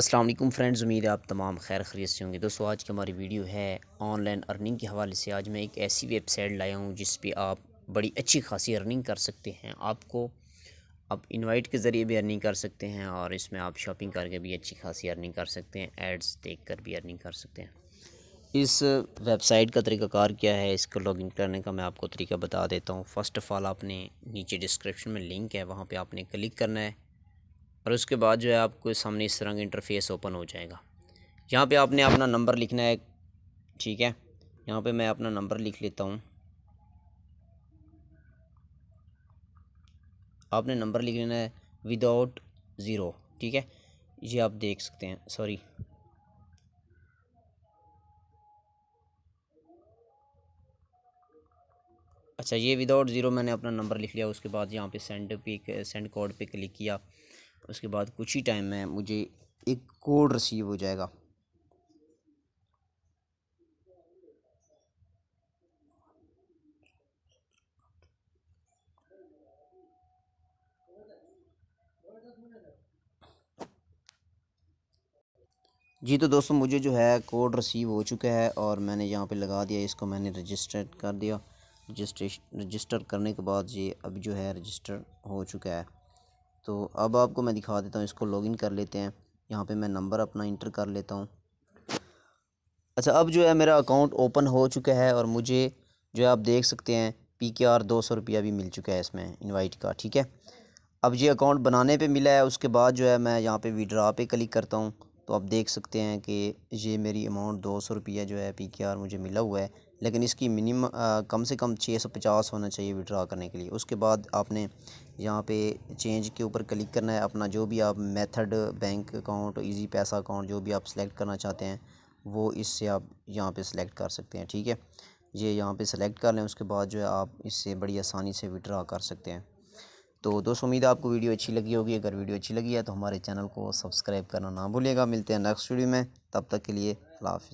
अस्सलाम वालेकुम फ्रेंड्स उम्मीद है आप तमाम खैर खरीद से होंगे दोस्तों आज की हमारी वीडियो है ऑनलाइन अर्निंग के हवाले से आज मैं एक ऐसी वेबसाइट लाया हूँ जिस पर आप बड़ी अच्छी खासी अर्निंग कर सकते हैं आपको आप इनवाइट के ज़रिए भी अर्निंग कर सकते हैं और इसमें आप शॉपिंग करके भी अच्छी खासी अर्निंग कर सकते हैं एड्स देख कर भी अर्निंग कर सकते हैं इस वेबसाइट का तरीकाकार क्या है इसको लॉगिन करने का मैं आपको तरीका बता देता हूँ फ़र्स्ट ऑफ़ ऑल आपने नीचे डिस्क्रिप्शन में लिंक है वहाँ पर आपने क्लिक करना है और उसके बाद जो है आपको सामने इस तरह का इंटरफेस ओपन हो जाएगा यहाँ पे आपने अपना नंबर लिखना है ठीक है यहाँ पे मैं अपना नंबर लिख लेता हूँ आपने नंबर लिख लेना है विदाउट ज़ीरो ठीक है ये आप देख सकते हैं सॉरी अच्छा ये विदाउट ज़ीरो मैंने अपना नंबर लिख लिया उसके बाद यहाँ पे सेंड पे सेंड कोड पे क्लिक किया उसके बाद कुछ ही टाइम में मुझे एक कोड रिसीव हो जाएगा जी तो दोस्तों मुझे जो है कोड रिसीव हो चुका है और मैंने यहाँ पे लगा दिया इसको मैंने रजिस्टर कर दिया रजिस्ट्रेशन रजिस्टर करने के बाद ये अब जो है रजिस्टर हो चुका है तो अब आपको मैं दिखा देता हूँ इसको लॉगिन कर लेते हैं यहाँ पे मैं नंबर अपना इंटर कर लेता हूँ अच्छा अब जो है मेरा अकाउंट ओपन हो चुका है और मुझे जो है आप देख सकते हैं पी के आर दो सौ रुपया भी मिल चुका है इसमें इनवाइट का ठीक है अब ये अकाउंट बनाने पे मिला है उसके बाद जो है मैं यहाँ पे विड्रा पे क्लिक करता हूँ तो आप देख सकते हैं कि ये मेरी अमाउंट दो सौ रुपया जो है पी के आर मुझे मिला हुआ है लेकिन इसकी मिनिमम कम से कम 650 होना चाहिए विड्रा करने के लिए उसके बाद आपने यहाँ पे चेंज के ऊपर क्लिक करना है अपना जो भी आप मेथड बैंक अकाउंट इजी पैसा अकाउंट जो भी आप सेलेक्ट करना चाहते हैं वो इससे आप यहाँ पे सिलेक्ट कर सकते हैं ठीक है ये यह यहाँ पे सिलेक्ट कर लें उसके बाद जो है आप इससे बड़ी आसानी से विड्रा कर सकते हैं तो दोस्तों उम्मीद आपको वीडियो अच्छी लगी होगी अगर वीडियो अच्छी लगी है तो हमारे चैनल को सब्सक्राइब करना ना भूलिएगा मिलते हैं नेक्स्ट वीडियो में तब तक के लिए अल्लाह